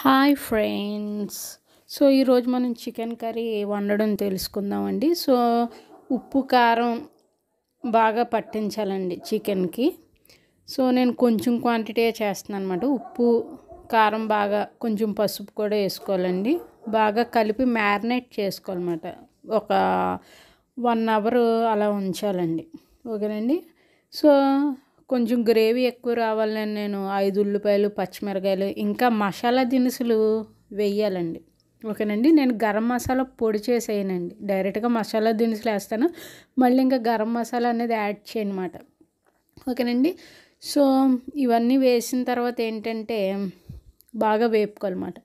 hi friends so ఈరోజు మనం chicken curry వండడం తెలుసుకుందామండి సో ఉప్పు కారం బాగా పట్టించాలండి చికెన్కి సో నేను కొంచెం క్వాంటిటీ చేస్తున్నాను అనమాట ఉప్పు కారం బాగా కొంచెం పసుపు కూడా వేసుకోవాలండి బాగా కలిపి మ్యారినేట్ చేసుకోవాలన్నమాట ఒక వన్ అవర్ అలా ఉంచాలండి ఓకేనండి సో కొంచెం గ్రేవీ ఎక్కువ రావాలని నేను ఐదు ఉల్లిపాయలు పచ్చిమిరకాయలు ఇంకా మసాలా దినుసులు వేయాలండి ఓకేనండి నేను గరం మసాలా పొడి చేసేయనండి డైరెక్ట్గా మసాలా దినుసులు వేస్తాను మళ్ళీ ఇంకా గరం మసాలా అనేది యాడ్ చేయనమాట ఓకేనండి సో ఇవన్నీ వేసిన తర్వాత ఏంటంటే బాగా వేపుకోవాలన్నమాట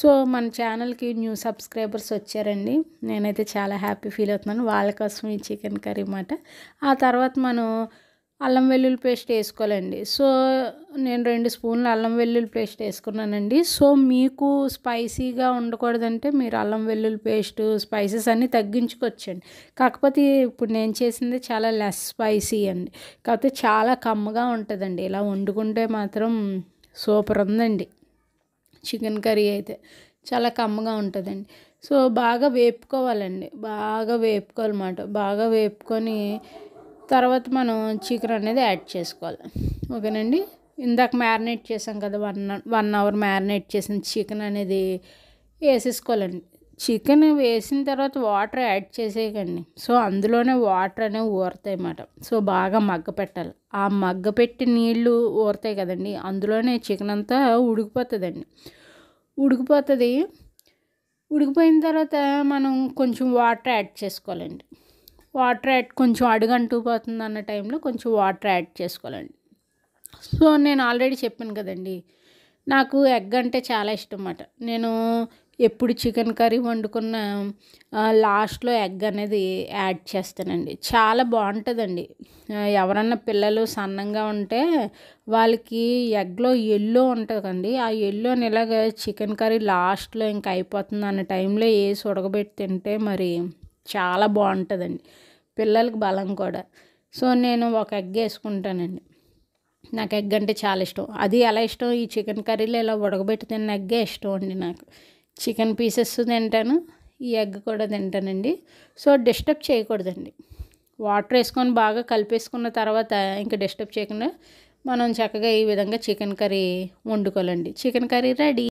సో మన ఛానల్కి న్యూ సబ్స్క్రైబర్స్ వచ్చారండి నేనైతే చాలా హ్యాపీ ఫీల్ అవుతున్నాను వాళ్ళ కోసం ఈ చికెన్ కర్రీ అన్నమాట ఆ తర్వాత మనం అల్లం వెల్లుల్లి పేస్ట్ వేసుకోవాలండి సో నేను రెండు స్పూన్లు అల్లం వెల్లుల్లి పేస్ట్ వేసుకున్నానండి సో మీకు స్పైసీగా ఉండకూడదంటే మీరు అల్లం వెల్లుల్లి పేస్ట్ స్పైసెస్ అన్నీ తగ్గించుకొచ్చండి కాకపోతే ఇప్పుడు నేను చేసింది చాలా లెస్ స్పైసీ అండి కాకపోతే చాలా కమ్మగా ఉంటుందండి ఇలా వండుకుంటే మాత్రం సూపర్ ఉందండి చికెన్ కర్రీ అయితే చాలా కమ్మగా ఉంటుందండి సో బాగా వేపుకోవాలండి బాగా వేపుకోవాలన్నమాట బాగా వేపుకొని తర్వాత మనం చికెన్ అనేది యాడ్ చేసుకోవాలి ఓకేనండి ఇందాక మ్యారినేట్ చేసాం కదా వన్ వన్ అవర్ మ్యారినేట్ చేసిన చికెన్ అనేది వేసేసుకోవాలండి చికెన్ వేసిన తర్వాత వాటర్ యాడ్ చేసేయకండి సో అందులోనే వాటర్ అనేవి ఊరుతాయి అన్నమాట సో బాగా మగ్గ పెట్టాలి ఆ మగ్గ పెట్టి నీళ్ళు ఊరుతాయి కదండి అందులోనే చికెన్ అంతా ఉడికిపోతుందండి ఉడికిపోతుంది ఉడికిపోయిన తర్వాత మనం కొంచెం వాటర్ యాడ్ చేసుకోవాలండి వాటర్ యాడ్ కొంచెం అడుగంటూ పోతుంది అన్న టైంలో కొంచెం వాటర్ యాడ్ చేసుకోవాలండి సో నేను ఆల్రెడీ చెప్పాను కదండి నాకు ఎగ్ అంటే చాలా ఇష్టం అన్నమాట నేను ఎప్పుడు చికెన్ కర్రీ వండుకున్న లాస్ట్లో ఎగ్ అనేది యాడ్ చేస్తానండి చాలా బాగుంటుందండి ఎవరన్నా పిల్లలు సన్నంగా ఉంటే వాళ్ళకి ఎగ్లో ఎల్లో ఉంటుందండి ఆ ఎల్లోని ఇలాగ చికెన్ కర్రీ లాస్ట్లో ఇంకా అయిపోతుంది అన్న టైంలో వేసి ఉడకబెట్టి తింటే మరి చాలా బాగుంటుందండి పిల్లలకి బలం కూడా సో నేను ఒక ఎగ్ వేసుకుంటానండి నాకు ఎగ్ అంటే చాలా ఇష్టం అది ఎలా ఇష్టం ఈ చికెన్ కర్రీలో ఇలా ఉడకబెట్టి తిన్న ఎగ్గే ఇష్టం అండి నాకు చికెన్ పీసెస్ తింటాను ఈ ఎగ్ కూడా తింటానండి సో డిస్టర్బ్ చేయకూడదండి వాటర్ వేసుకొని బాగా కలిపేసుకున్న తర్వాత ఇంకా డిస్టర్బ్ చేయకుండా మనం చక్కగా ఈ విధంగా చికెన్ కర్రీ వండుకోవాలండి చికెన్ కర్రీ రెడీ